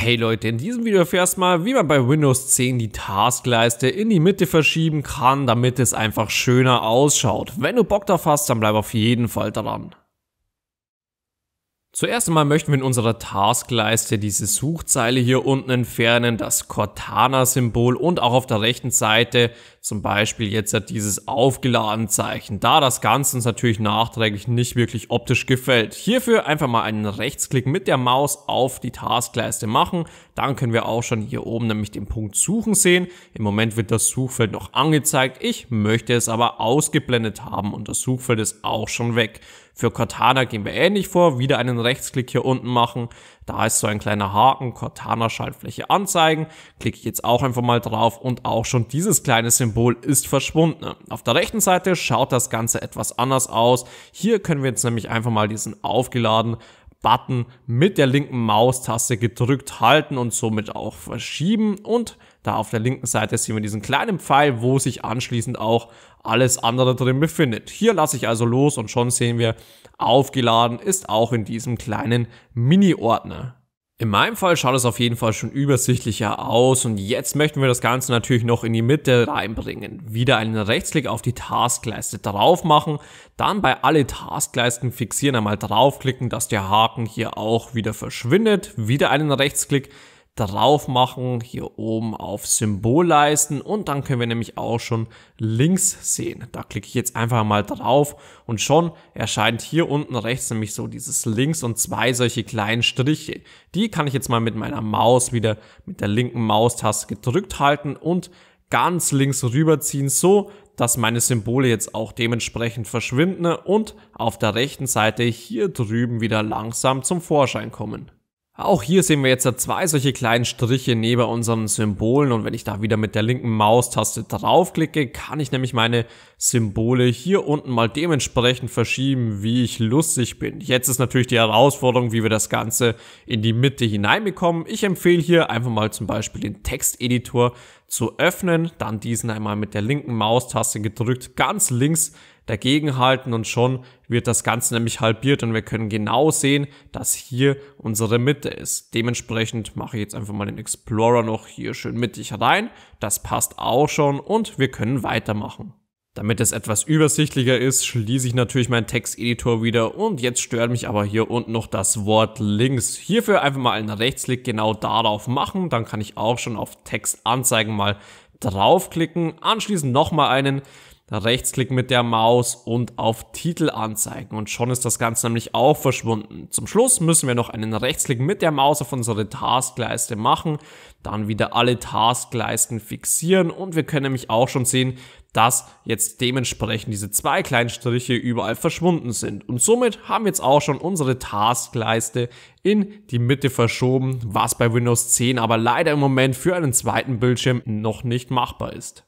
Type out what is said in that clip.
Hey Leute, in diesem Video erfährst du mal, wie man bei Windows 10 die Taskleiste in die Mitte verschieben kann, damit es einfach schöner ausschaut. Wenn du Bock drauf hast, dann bleib auf jeden Fall dran. Zuerst einmal möchten wir in unserer Taskleiste diese Suchzeile hier unten entfernen, das Cortana-Symbol und auch auf der rechten Seite zum Beispiel jetzt hat dieses aufgeladen Zeichen, da das Ganze uns natürlich nachträglich nicht wirklich optisch gefällt. Hierfür einfach mal einen Rechtsklick mit der Maus auf die Taskleiste machen. Dann können wir auch schon hier oben nämlich den Punkt Suchen sehen. Im Moment wird das Suchfeld noch angezeigt. Ich möchte es aber ausgeblendet haben und das Suchfeld ist auch schon weg. Für Cortana gehen wir ähnlich vor, wieder einen Rechtsklick hier unten machen, da ist so ein kleiner Haken, Cortana-Schaltfläche anzeigen. Klicke ich jetzt auch einfach mal drauf und auch schon dieses kleine Symbol ist verschwunden. Auf der rechten Seite schaut das Ganze etwas anders aus. Hier können wir jetzt nämlich einfach mal diesen aufgeladen Button mit der linken Maustaste gedrückt halten und somit auch verschieben und da auf der linken Seite sehen wir diesen kleinen Pfeil, wo sich anschließend auch alles andere drin befindet. Hier lasse ich also los und schon sehen wir, aufgeladen ist auch in diesem kleinen Mini-Ordner. In meinem Fall schaut es auf jeden Fall schon übersichtlicher aus und jetzt möchten wir das Ganze natürlich noch in die Mitte reinbringen. Wieder einen Rechtsklick auf die Taskleiste drauf machen, dann bei alle Taskleisten fixieren einmal draufklicken, dass der Haken hier auch wieder verschwindet, wieder einen Rechtsklick, drauf machen, hier oben auf Symbolleisten und dann können wir nämlich auch schon links sehen. Da klicke ich jetzt einfach mal drauf und schon erscheint hier unten rechts nämlich so dieses links und zwei solche kleinen Striche. Die kann ich jetzt mal mit meiner Maus wieder mit der linken Maustaste gedrückt halten und ganz links rüberziehen, so dass meine Symbole jetzt auch dementsprechend verschwinden und auf der rechten Seite hier drüben wieder langsam zum Vorschein kommen. Auch hier sehen wir jetzt zwei solche kleinen Striche neben unseren Symbolen und wenn ich da wieder mit der linken Maustaste draufklicke, kann ich nämlich meine Symbole hier unten mal dementsprechend verschieben, wie ich lustig bin. Jetzt ist natürlich die Herausforderung, wie wir das Ganze in die Mitte hineinbekommen. Ich empfehle hier einfach mal zum Beispiel den Texteditor zu öffnen, dann diesen einmal mit der linken Maustaste gedrückt, ganz links dagegen halten und schon wird das Ganze nämlich halbiert und wir können genau sehen, dass hier unsere Mitte ist. Dementsprechend mache ich jetzt einfach mal den Explorer noch hier schön mittig rein. Das passt auch schon und wir können weitermachen. Damit es etwas übersichtlicher ist, schließe ich natürlich meinen Texteditor wieder und jetzt stört mich aber hier unten noch das Wort links. Hierfür einfach mal einen Rechtsklick genau darauf machen, dann kann ich auch schon auf Text anzeigen mal draufklicken, anschließend nochmal einen, Rechtsklick mit der Maus und auf Titel anzeigen und schon ist das Ganze nämlich auch verschwunden. Zum Schluss müssen wir noch einen Rechtsklick mit der Maus auf unsere Taskleiste machen, dann wieder alle Taskleisten fixieren und wir können nämlich auch schon sehen, dass jetzt dementsprechend diese zwei kleinen Striche überall verschwunden sind. Und somit haben wir jetzt auch schon unsere Taskleiste in die Mitte verschoben, was bei Windows 10 aber leider im Moment für einen zweiten Bildschirm noch nicht machbar ist.